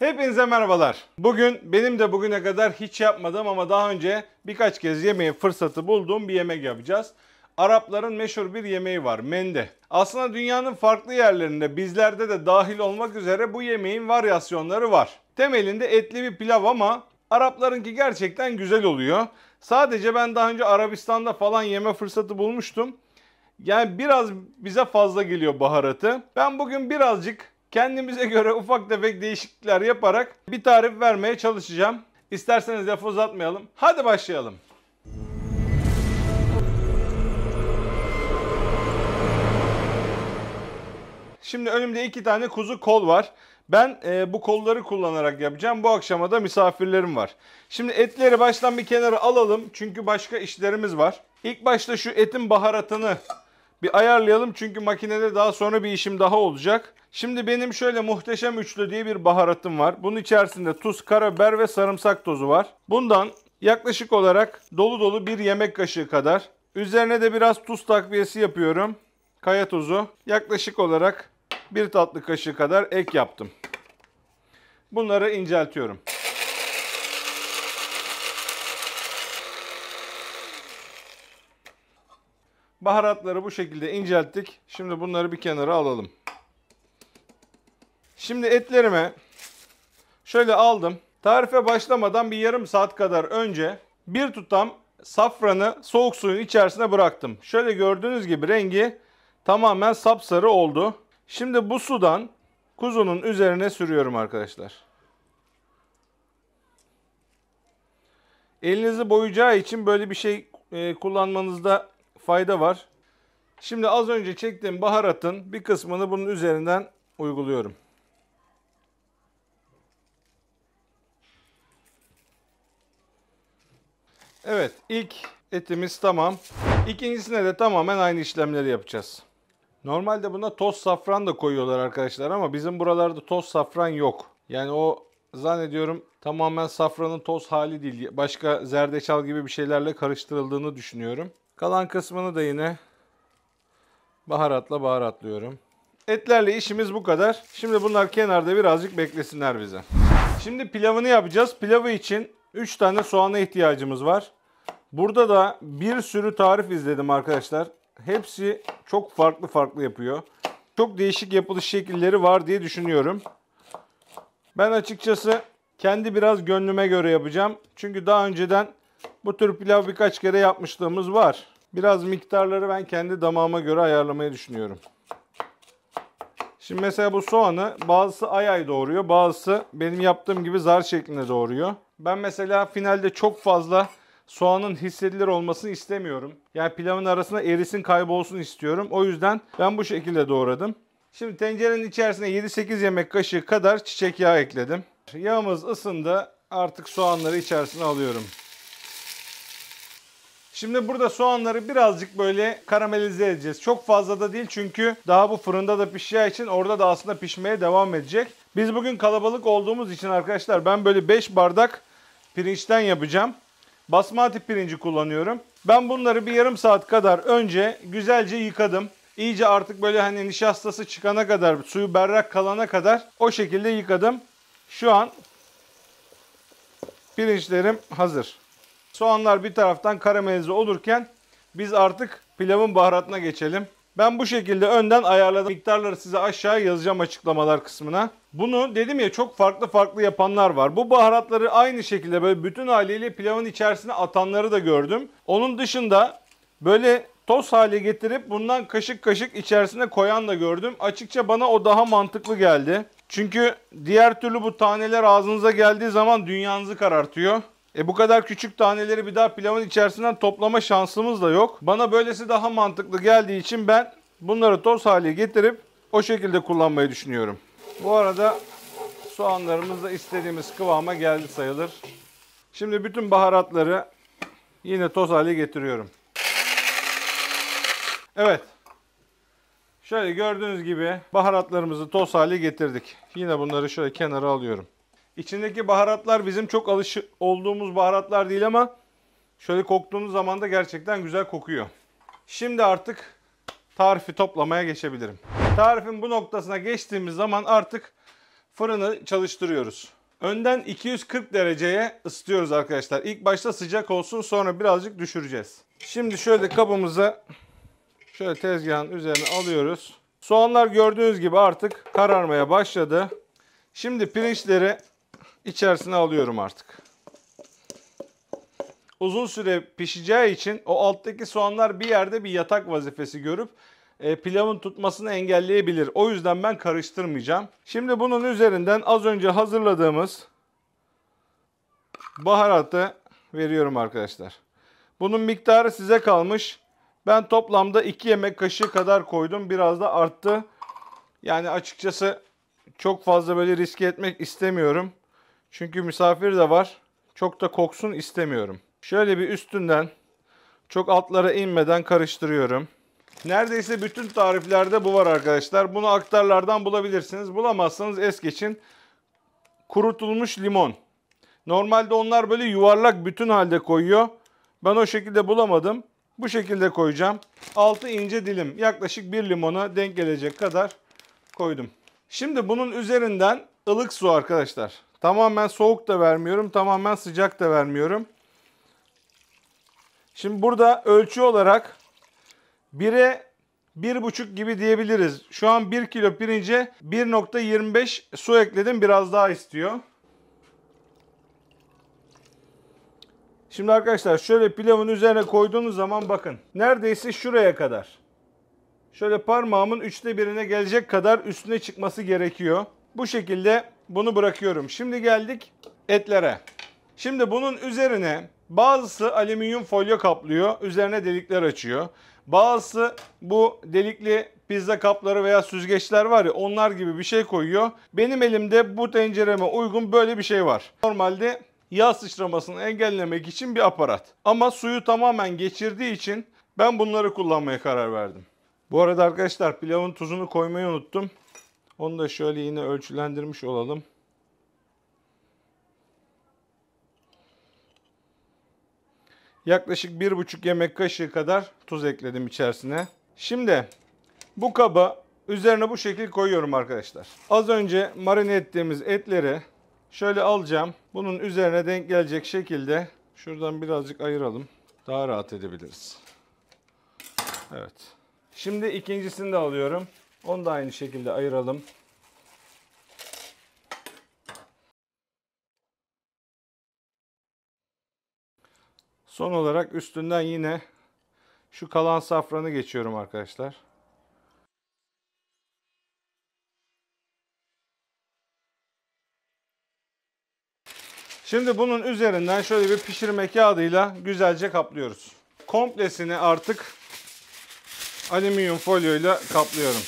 Hepinize merhabalar. Bugün benim de bugüne kadar hiç yapmadım ama daha önce birkaç kez yemeği fırsatı bulduğum bir yemek yapacağız. Arapların meşhur bir yemeği var mende. Aslında dünyanın farklı yerlerinde bizlerde de dahil olmak üzere bu yemeğin varyasyonları var. Temelinde etli bir pilav ama Araplarınki gerçekten güzel oluyor. Sadece ben daha önce Arabistan'da falan yeme fırsatı bulmuştum. Yani biraz bize fazla geliyor baharatı. Ben bugün birazcık kendimize göre ufak tefek değişiklikler yaparak bir tarif vermeye çalışacağım. İsterseniz lafı uzatmayalım. Hadi başlayalım. Şimdi önümde iki tane kuzu kol var. Ben e, bu kolları kullanarak yapacağım. Bu akşama da misafirlerim var. Şimdi etleri baştan bir kenara alalım. Çünkü başka işlerimiz var. İlk başta şu etin baharatını bir ayarlayalım çünkü makinede daha sonra bir işim daha olacak. Şimdi benim şöyle muhteşem üçlü diye bir baharatım var. Bunun içerisinde tuz, karabiber ve sarımsak tozu var. Bundan yaklaşık olarak dolu dolu bir yemek kaşığı kadar. Üzerine de biraz tuz takviyesi yapıyorum. Kaya tuzu. Yaklaşık olarak bir tatlı kaşığı kadar ek yaptım. Bunları inceltiyorum. Baharatları bu şekilde incelttik. Şimdi bunları bir kenara alalım. Şimdi etlerimi şöyle aldım. Tarife başlamadan bir yarım saat kadar önce bir tutam safranı soğuk suyun içerisine bıraktım. Şöyle gördüğünüz gibi rengi tamamen sapsarı oldu. Şimdi bu sudan kuzunun üzerine sürüyorum arkadaşlar. Elinizi boyacağı için böyle bir şey e, kullanmanızda fayda var. Şimdi az önce çektiğim baharatın bir kısmını bunun üzerinden uyguluyorum. Evet ilk etimiz tamam. İkincisine de tamamen aynı işlemleri yapacağız. Normalde buna toz safran da koyuyorlar arkadaşlar ama bizim buralarda toz safran yok. Yani o zannediyorum tamamen safranın toz hali değil. Başka zerdeçal gibi bir şeylerle karıştırıldığını düşünüyorum. Kalan kısmını da yine baharatla baharatlıyorum. Etlerle işimiz bu kadar. Şimdi bunlar kenarda birazcık beklesinler bize. Şimdi pilavını yapacağız. Pilavı için 3 tane soğana ihtiyacımız var. Burada da bir sürü tarif izledim arkadaşlar. Hepsi çok farklı farklı yapıyor. Çok değişik yapılış şekilleri var diye düşünüyorum. Ben açıkçası kendi biraz gönlüme göre yapacağım. Çünkü daha önceden bu tür pilav birkaç kere yapmışlığımız var. Biraz miktarları ben kendi damağıma göre ayarlamayı düşünüyorum. Şimdi mesela bu soğanı bazısı ay ay doğruyor, bazısı benim yaptığım gibi zar şeklinde doğruyor. Ben mesela finalde çok fazla soğanın hissedilir olmasını istemiyorum. Yani pilavın arasında erisin kaybolsun istiyorum. O yüzden ben bu şekilde doğradım. Şimdi tencerenin içerisine 7-8 yemek kaşığı kadar çiçek yağı ekledim. Yağımız ısındı. Artık soğanları içerisine alıyorum. Şimdi burada soğanları birazcık böyle karamelize edeceğiz. Çok fazla da değil çünkü daha bu fırında da pişeceği için orada da aslında pişmeye devam edecek. Biz bugün kalabalık olduğumuz için arkadaşlar ben böyle 5 bardak pirinçten yapacağım. Basmati pirinci kullanıyorum. Ben bunları bir yarım saat kadar önce güzelce yıkadım. İyice artık böyle hani nişastası çıkana kadar, suyu berrak kalana kadar o şekilde yıkadım. Şu an pirinçlerim hazır. Soğanlar bir taraftan karamelize olurken biz artık pilavın baharatına geçelim. Ben bu şekilde önden ayarladım. Miktarları size aşağı yazacağım açıklamalar kısmına. Bunu dedim ya çok farklı farklı yapanlar var. Bu baharatları aynı şekilde böyle bütün haliyle pilavın içerisine atanları da gördüm. Onun dışında böyle toz hale getirip bundan kaşık kaşık içerisine koyan da gördüm. Açıkça bana o daha mantıklı geldi. Çünkü diğer türlü bu taneler ağzınıza geldiği zaman dünyanızı karartıyor. E bu kadar küçük taneleri bir daha pilavın içerisinden toplama şansımız da yok. Bana böylesi daha mantıklı geldiği için ben bunları toz hali getirip o şekilde kullanmayı düşünüyorum. Bu arada soğanlarımız da istediğimiz kıvama geldi sayılır. Şimdi bütün baharatları yine toz hali getiriyorum. Evet. Şöyle gördüğünüz gibi baharatlarımızı toz hali getirdik. Yine bunları şöyle kenara alıyorum. İçindeki baharatlar bizim çok alışık olduğumuz baharatlar değil ama şöyle koktuğunuz zaman da gerçekten güzel kokuyor. Şimdi artık tarifi toplamaya geçebilirim. Tarifin bu noktasına geçtiğimiz zaman artık fırını çalıştırıyoruz. Önden 240 dereceye ısıtıyoruz arkadaşlar. İlk başta sıcak olsun sonra birazcık düşüreceğiz. Şimdi şöyle kabımıza şöyle tezgahın üzerine alıyoruz. Soğanlar gördüğünüz gibi artık kararmaya başladı. Şimdi pirinçleri içerisine alıyorum artık. Uzun süre pişeceği için o alttaki soğanlar bir yerde bir yatak vazifesi görüp e, pilavın tutmasını engelleyebilir. O yüzden ben karıştırmayacağım. Şimdi bunun üzerinden az önce hazırladığımız baharatı veriyorum arkadaşlar. Bunun miktarı size kalmış. Ben toplamda 2 yemek kaşığı kadar koydum. Biraz da arttı. Yani açıkçası çok fazla böyle riske etmek istemiyorum. Çünkü misafir de var. Çok da koksun istemiyorum. Şöyle bir üstünden çok altlara inmeden karıştırıyorum. Neredeyse bütün tariflerde bu var arkadaşlar. Bunu aktarlardan bulabilirsiniz. Bulamazsanız es geçin. Kurutulmuş limon. Normalde onlar böyle yuvarlak bütün halde koyuyor. Ben o şekilde bulamadım. Bu şekilde koyacağım. 6 ince dilim yaklaşık 1 limona denk gelecek kadar koydum. Şimdi bunun üzerinden ılık su arkadaşlar. Tamamen soğuk da vermiyorum. Tamamen sıcak da vermiyorum. Şimdi burada ölçü olarak 1'e 1,5 gibi diyebiliriz. Şu an 1 kilo pirince 1.25 su ekledim. Biraz daha istiyor. Şimdi arkadaşlar şöyle pilavın üzerine koyduğunuz zaman bakın. Neredeyse şuraya kadar. Şöyle parmağımın üçte birine gelecek kadar üstüne çıkması gerekiyor. Bu şekilde bunu bırakıyorum. Şimdi geldik etlere. Şimdi bunun üzerine bazısı alüminyum folyo kaplıyor. Üzerine delikler açıyor. Bazısı bu delikli pizza kapları veya süzgeçler var ya onlar gibi bir şey koyuyor. Benim elimde bu tencereme uygun böyle bir şey var. Normalde yağ sıçramasını engellemek için bir aparat. Ama suyu tamamen geçirdiği için ben bunları kullanmaya karar verdim. Bu arada arkadaşlar pilavın tuzunu koymayı unuttum. Onu da şöyle yine ölçülendirmiş olalım. Yaklaşık 1,5 yemek kaşığı kadar tuz ekledim içerisine. Şimdi bu kaba üzerine bu şekil koyuyorum arkadaşlar. Az önce marine ettiğimiz etleri şöyle alacağım. Bunun üzerine denk gelecek şekilde şuradan birazcık ayıralım. Daha rahat edebiliriz. Evet. Şimdi ikincisini de alıyorum. Onu da aynı şekilde ayıralım. Son olarak üstünden yine şu kalan safranı geçiyorum arkadaşlar. Şimdi bunun üzerinden şöyle bir pişirme kağıdıyla güzelce kaplıyoruz. Komplesini artık alüminyum folyoyla kaplıyorum.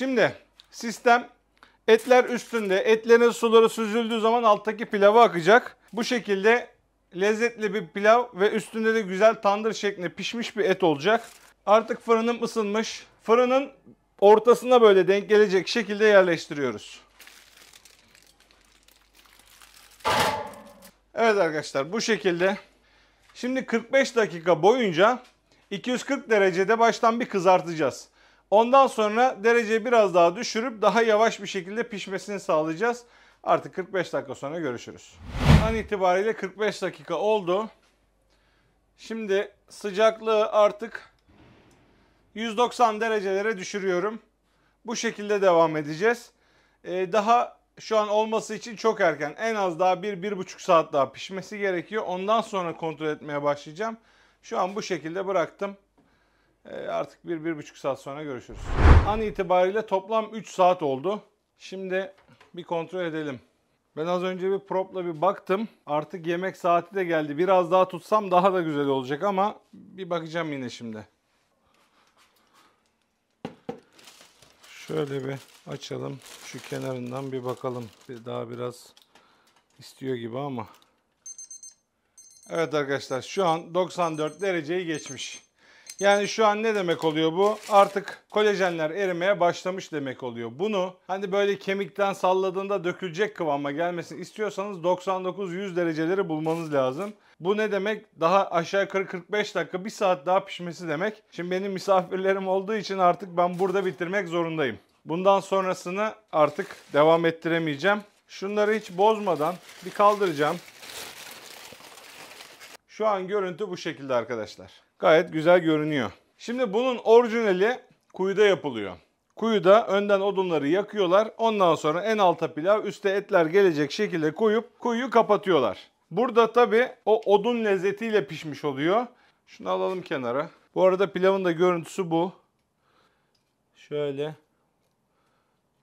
Şimdi sistem etler üstünde. Etlerin suları süzüldüğü zaman alttaki pilava akacak. Bu şekilde lezzetli bir pilav ve üstünde de güzel tandır şeklinde pişmiş bir et olacak. Artık fırınım ısınmış. Fırının ortasına böyle denk gelecek şekilde yerleştiriyoruz. Evet arkadaşlar bu şekilde. Şimdi 45 dakika boyunca 240 derecede baştan bir kızartacağız. Ondan sonra dereceyi biraz daha düşürüp daha yavaş bir şekilde pişmesini sağlayacağız. Artık 45 dakika sonra görüşürüz. An itibariyle 45 dakika oldu. Şimdi sıcaklığı artık 190 derecelere düşürüyorum. Bu şekilde devam edeceğiz. Ee, daha şu an olması için çok erken. En az daha 1-1,5 saat daha pişmesi gerekiyor. Ondan sonra kontrol etmeye başlayacağım. Şu an bu şekilde bıraktım. E, artık bir, bir buçuk saat sonra görüşürüz. An itibariyle toplam 3 saat oldu. Şimdi bir kontrol edelim. Ben az önce bir propla bir baktım. Artık yemek saati de geldi. Biraz daha tutsam daha da güzel olacak ama bir bakacağım yine şimdi. Şöyle bir açalım. Şu kenarından bir bakalım. Daha biraz istiyor gibi ama. Evet arkadaşlar şu an 94 dereceyi geçmiş. Yani şu an ne demek oluyor bu? Artık kolajenler erimeye başlamış demek oluyor. Bunu hani böyle kemikten salladığında dökülecek kıvama gelmesin istiyorsanız 99-100 dereceleri bulmanız lazım. Bu ne demek? Daha aşağı 40 45 dakika, bir saat daha pişmesi demek. Şimdi benim misafirlerim olduğu için artık ben burada bitirmek zorundayım. Bundan sonrasını artık devam ettiremeyeceğim. Şunları hiç bozmadan bir kaldıracağım. Şu an görüntü bu şekilde arkadaşlar. Gayet güzel görünüyor. Şimdi bunun orijinali kuyuda yapılıyor. Kuyuda önden odunları yakıyorlar. Ondan sonra en alta pilav üste etler gelecek şekilde koyup kuyuyu kapatıyorlar. Burada tabii o odun lezzetiyle pişmiş oluyor. Şunu alalım kenara. Bu arada pilavın da görüntüsü bu. Şöyle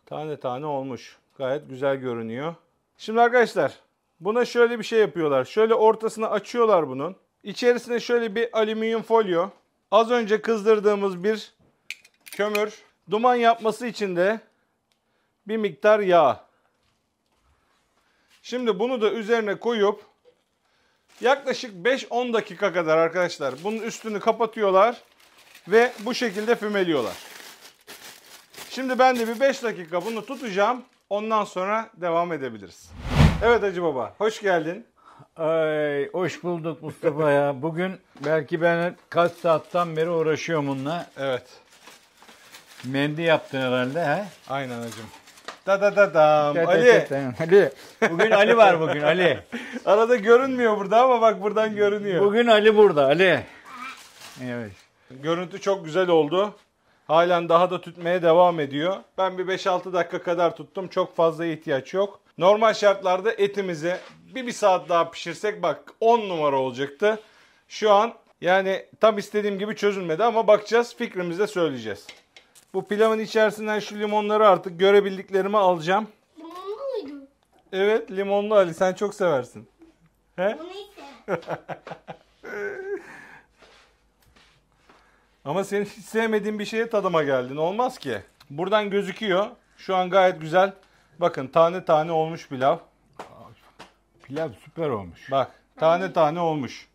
tane tane olmuş. Gayet güzel görünüyor. Şimdi arkadaşlar buna şöyle bir şey yapıyorlar. Şöyle ortasını açıyorlar bunun. İçerisine şöyle bir alüminyum folyo, az önce kızdırdığımız bir kömür, duman yapması için de bir miktar yağ. Şimdi bunu da üzerine koyup yaklaşık 5-10 dakika kadar arkadaşlar bunun üstünü kapatıyorlar ve bu şekilde fümeliyorlar. Şimdi ben de bir 5 dakika bunu tutacağım. Ondan sonra devam edebiliriz. Evet Hacı Baba, hoş geldin. Ay, hoş bulduk Mustafa ya. Bugün belki ben kaç saatten beri uğraşıyorum bununla. Evet. Mendi yaptın herhalde he? Aynen hacım. Da da da dam. Da, Ali. Ali. Bugün Ali var bugün Ali. Arada görünmüyor burada ama bak buradan görünüyor. Bugün Ali burada Ali. Evet. Görüntü çok güzel oldu. Halen daha da tütmeye devam ediyor. Ben bir 5-6 dakika kadar tuttum. Çok fazla ihtiyaç yok. Normal şartlarda etimizi bir bir saat daha pişirsek bak 10 numara olacaktı. Şu an yani tam istediğim gibi çözülmedi ama bakacağız fikrimizi de söyleyeceğiz. Bu pilavın içerisinden şu limonları artık görebildiklerimi alacağım. Limonlu muydu? Evet limonlu Ali sen çok seversin. He? Bunu hiç Ama senin hiç sevmediğin bir şeye tadıma geldin. Olmaz ki. Buradan gözüküyor. Şu an gayet güzel. Bakın tane tane olmuş pilav. Pilav süper olmuş. Bak tane tane olmuş.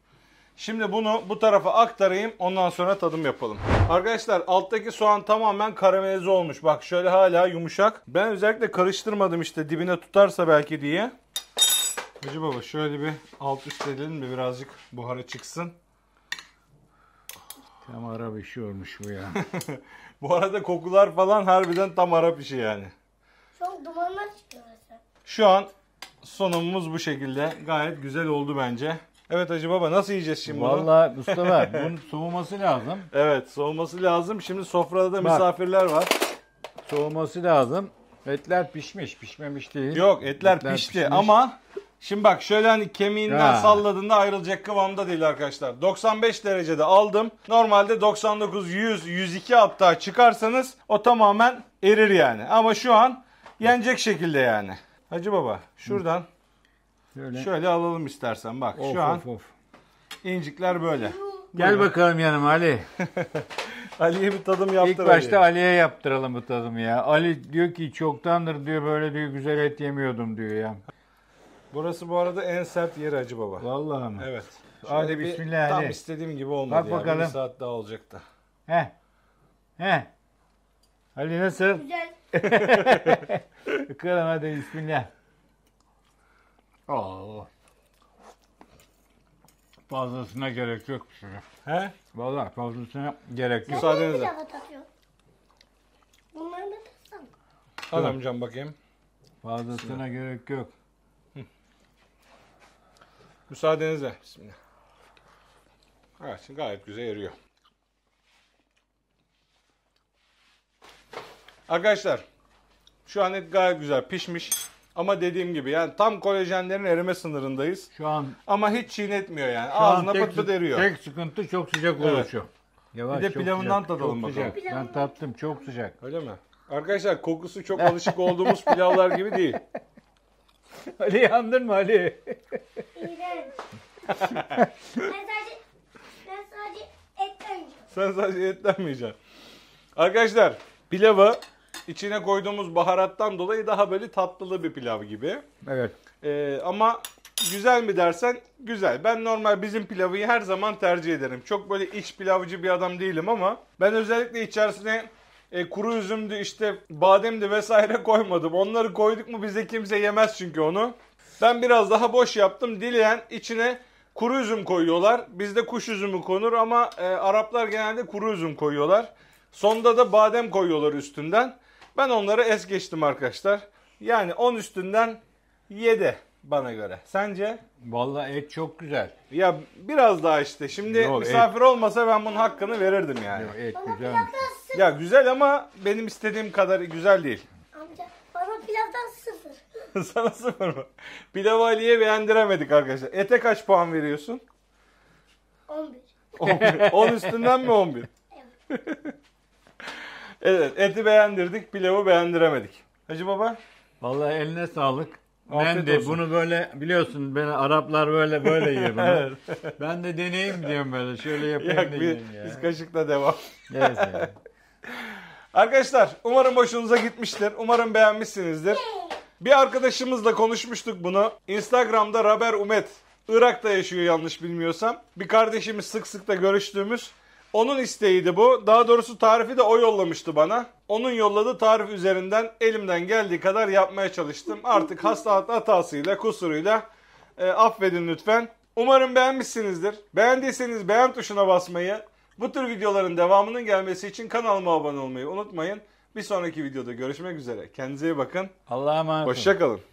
Şimdi bunu bu tarafa aktarayım ondan sonra tadım yapalım. Arkadaşlar alttaki soğan tamamen karamelize olmuş. Bak şöyle hala yumuşak. Ben özellikle karıştırmadım işte dibine tutarsa belki diye. Hacı baba şöyle bir alt üst edelim mi birazcık buhara çıksın. Tam Arap işi olmuş bu ya. bu arada kokular falan harbiden tam Arap işi yani. Şu an dumanlar çıkıyor mesela. Şu an sunumumuz bu şekilde. Gayet güzel oldu bence. Evet Hacı Baba nasıl yiyeceğiz şimdi bunu? Vallahi Mustafa bunun soğuması lazım. Evet soğuması lazım. Şimdi sofrada da Bak. misafirler var. Soğuması lazım. Etler pişmiş, pişmemiş değil. Yok etler, pişti pişmiş. ama şimdi bak şöyle hani kemiğinden Ha. salladığında ayrılacak kıvamda değil arkadaşlar. 95 derecede aldım. Normalde 99, 100, 102 hatta çıkarsanız o tamamen erir yani. Ama şu an yenecek şekilde yani. Hacı baba şuradan Şöyle. şöyle alalım istersen bak Of, şu an of, incikler böyle. Gel Buyurun. bakalım yanıma Ali. Ali'ye bir tadım yaptır. İlk başta Ali. Ali'ye yaptıralım bu tadımı ya. Ali diyor ki çoktandır diyor böyle diyor güzel et yemiyordum diyor ya. Burası bu arada en sert yeri Hacı baba. Vallahi mi? Evet. Şöyle Hadi bir bismillah, tam istediğim gibi olmadı Bak ya. bakalım. Bir saat daha olacak da. Heh. Heh. Ali nasıl? Güzel. Kırın hadi bismillah. Allah. Fazlasına gerek yok bir şey. He? Valla fazlasına gerek yok. Müsaadenizle. Bunları da takıyor. Al amcam bakayım. Fazlasına gerek yok. Müsaadenizle. Bismillah. Evet gayet güzel eriyor. Arkadaşlar şu an et gayet güzel pişmiş. Ama dediğim gibi yani tam kolajenlerin erime sınırındayız. Şu an ama hiç çiğnetmiyor yani. Şu Ağzına pıt pıt eriyor. Tek sıkıntı çok sıcak evet. oluşu. Yavaş, bir de pilavından tadalım bakalım. Ben tattım çok sıcak. Öyle mi? Arkadaşlar kokusu çok alışık olduğumuz pilavlar gibi değil. Ali yandın mı Ali? İğrenç. ben sadece ben sadece etten yiyeceğim. Sen sadece etten mi yiyeceksin? Arkadaşlar pilavı içine koyduğumuz baharattan dolayı daha böyle tatlılı bir pilav gibi. Evet. Ee, ama güzel mi dersen güzel. Ben normal bizim pilavı her zaman tercih ederim. Çok böyle iç pilavcı bir adam değilim ama ben özellikle içerisine e, kuru üzümdü işte bademdi vesaire koymadım. Onları koyduk mu bize kimse yemez çünkü onu. Ben biraz daha boş yaptım. Dileyen içine kuru üzüm koyuyorlar. Bizde kuş üzümü konur ama e, Araplar genelde kuru üzüm koyuyorlar. Sonda da badem koyuyorlar üstünden. Ben onları es geçtim arkadaşlar. Yani 10 üstünden 7 bana göre. Sence? Vallahi et çok güzel. Ya biraz daha işte. Şimdi Yok, misafir et. olmasa ben bunun hakkını verirdim yani. Yok, et güzel. Ya güzel ama benim istediğim kadar güzel değil. Amca bana pilavdan sıfır. Sana sıfır mı? Pilavı Ali'ye beğendiremedik arkadaşlar. Ete kaç puan veriyorsun? 11. 11. 10 üstünden mi 11? Evet. Evet eti beğendirdik pilavı beğendiremedik. Hacı baba? Vallahi eline sağlık. Afiyet ben de olsun. bunu böyle biliyorsun Ben Araplar böyle böyle yiyor bunu. evet. Ben de deneyeyim diyorum böyle şöyle yapayım Yak, da bir, ya. Biz kaşıkla devam. Evet. Yani. Arkadaşlar umarım hoşunuza gitmiştir. Umarım beğenmişsinizdir. Bir arkadaşımızla konuşmuştuk bunu. Instagram'da Raber Umet Irak'ta yaşıyor yanlış bilmiyorsam. Bir kardeşimiz sık sık da görüştüğümüz onun isteğiydi bu. Daha doğrusu tarifi de o yollamıştı bana. Onun yolladığı tarif üzerinden elimden geldiği kadar yapmaya çalıştım. Artık hasta hatasıyla, kusuruyla e, affedin lütfen. Umarım beğenmişsinizdir. Beğendiyseniz beğen tuşuna basmayı, bu tür videoların devamının gelmesi için kanalıma abone olmayı unutmayın. Bir sonraki videoda görüşmek üzere. Kendinize iyi bakın. Allah'a emanet olun. Hoşçakalın.